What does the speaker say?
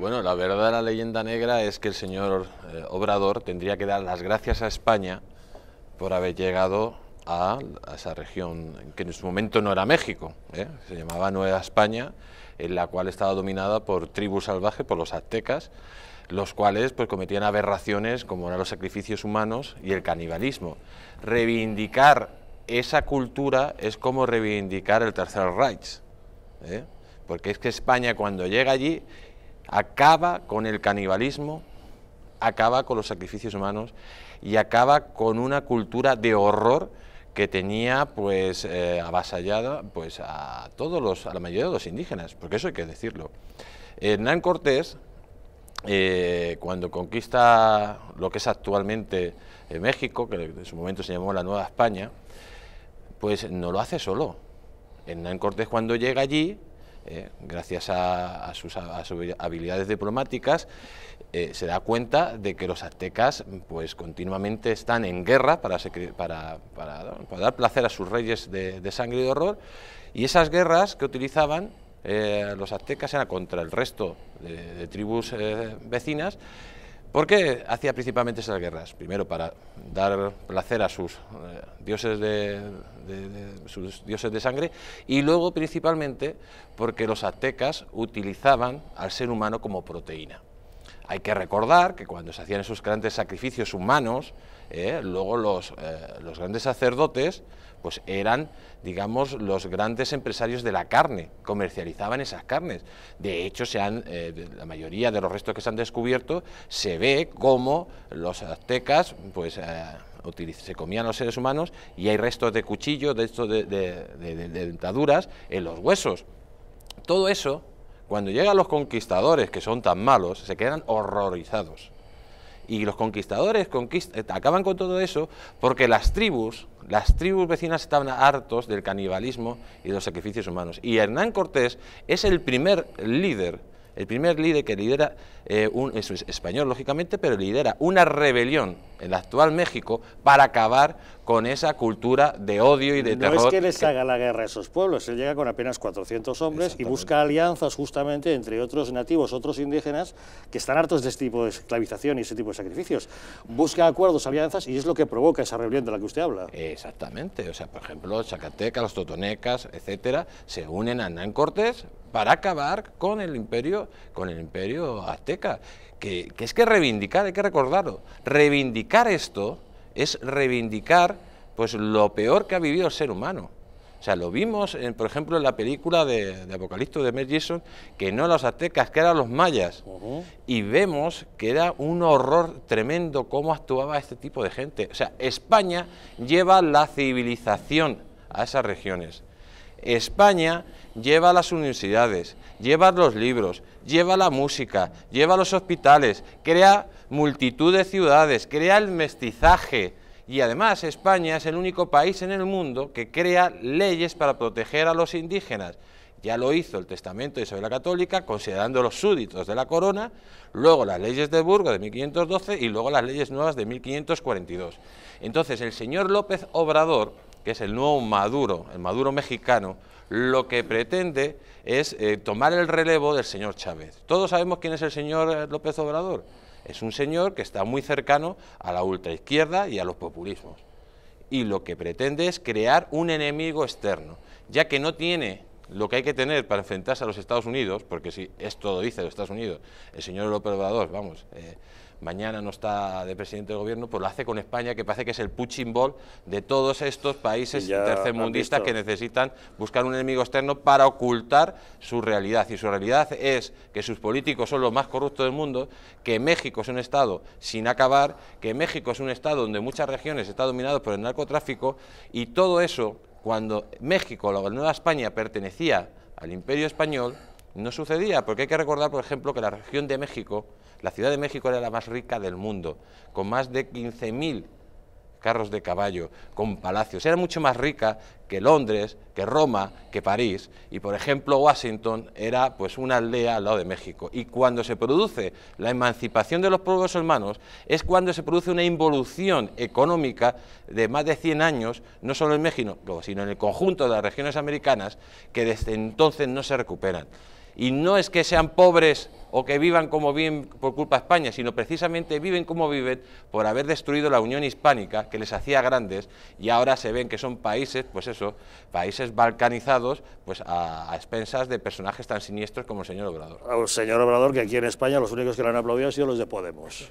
Bueno, la verdad, la leyenda negra es que el señor eh, Obrador tendría que dar las gracias a España por haber llegado a, esa región que en su momento no era México, ¿eh? se llamaba Nueva España, en la cual estaba dominada por tribus salvajes, por los aztecas, los cuales pues, cometían aberraciones como eran los sacrificios humanos y el canibalismo. Reivindicar esa cultura es como reivindicar el Tercer Reich, ¿eh? porque es que España cuando llega allí acaba con el canibalismo, acaba con los sacrificios humanos y acaba con una cultura de horror que tenía pues eh, avasallada pues a todos los, a la mayoría de los indígenas, porque eso hay que decirlo. Hernán Cortés, eh, cuando conquista lo que es actualmente eh, México, que en su momento se llamó la Nueva España, pues no lo hace solo. Hernán Cortés cuando llega allí, eh, gracias a, sus, habilidades diplomáticas, eh, se da cuenta de que los aztecas pues, continuamente están en guerra para, para, dar placer a sus reyes de, sangre y de horror, y esas guerras que utilizaban eh, los aztecas eran contra el resto de tribus vecinas, ¿Por qué hacía principalmente esas guerras? Primero para dar placer a sus eh, dioses de, sus dioses de sangre y luego principalmente porque los aztecas utilizaban al ser humano como proteína. Hay que recordar que cuando se hacían esos grandes sacrificios humanos, ¿eh? luego eh, los, grandes sacerdotes pues eran, digamos, los grandes empresarios de la carne, comercializaban esas carnes. De hecho, se han, eh, la mayoría de los restos que se han descubierto, se ve cómo los aztecas pues, se comían los seres humanos y hay restos de cuchillos, de, de dentaduras en los huesos. Todo eso cuando llegan los conquistadores, que son tan malos, se quedan horrorizados. Y los conquistadores eh, acaban con todo eso porque las tribus, las tribus vecinas estaban hartos del canibalismo y de los sacrificios humanos. Y Hernán Cortés es el primer líder, el primer líder que lidera, eh, un, es español lógicamente, pero lidera una rebelión el actual México, para acabar con esa cultura de odio y de terror. No es que les haga la guerra a esos pueblos, él llega con apenas 400 hombres y busca alianzas justamente entre otros nativos, otros indígenas, que están hartos de este tipo de esclavización y ese tipo de sacrificios. Busca acuerdos, alianzas y es lo que provoca esa rebelión de la que usted habla. Exactamente, o sea, por ejemplo, Zacatecas, los totonecas, etcétera, se unen a Hernán Cortés para acabar con el imperio, con el imperio azteca. Que, es que reivindicar, hay que recordarlo, reivindicar esto es reivindicar pues lo peor que ha vivido el ser humano. O sea, lo vimos, por ejemplo, en la película de, de de Mel Gibson, que no los aztecas, que eran los mayas. Y vemos que era un horror tremendo cómo actuaba este tipo de gente. O sea, España lleva la civilización a esas regiones. España lleva las universidades, lleva los libros, lleva la música, lleva los hospitales, crea multitud de ciudades, crea el mestizaje. Y además España es el único país en el mundo que crea leyes para proteger a los indígenas. Ya lo hizo el testamento de Isabel la Católica, considerando los súditos de la corona, luego las leyes de Burgos de 1512 y luego las leyes nuevas de 1542. Entonces el señor López Obrador que es el nuevo Maduro, el Maduro mexicano, lo que pretende es eh, tomar el relevo del señor Chávez. Todos sabemos quién es el señor eh, López Obrador. Es un señor que está muy cercano a la ultraizquierda y a los populismos. Y lo que pretende es crear un enemigo externo, ya que no tiene lo que hay que tener para enfrentarse a los Estados Unidos, porque si esto lo dice los Estados Unidos, el señor López Obrador, vamos, eh, mañana no está de presidente del gobierno, pues lo hace con España, que parece que es el punching ball de todos estos países tercermundistas que necesitan buscar un enemigo externo para ocultar su realidad. Y su realidad es que sus políticos son los más corruptos del mundo, que México es un Estado sin acabar, que México es un Estado donde muchas regiones están dominadas por el narcotráfico y todo eso, cuando México, la Nueva España, pertenecía al Imperio Español, no sucedía, porque hay que recordar, por ejemplo, que la región de México, la Ciudad de México era la más rica del mundo, con más de 15.000 carros de caballo, con palacios. Era mucho más rica que Londres, que Roma, que París. Y, por ejemplo, Washington era pues, una aldea al lado de México. Y cuando se produce la emancipación de los pueblos hermanos, es cuando se produce una involución económica de más de 100 años, no solo en México, sino en el conjunto de las regiones americanas, que desde entonces no se recuperan. Y no es que sean pobres o que vivan como viven por culpa de España, sino precisamente viven como viven por haber destruido la Unión Hispánica, que les hacía grandes, y ahora se ven que son países, pues eso, países balcanizados, pues a, expensas de personajes tan siniestros como el señor Obrador. El señor Obrador, que aquí en España los únicos que le han aplaudido han sido los de Podemos.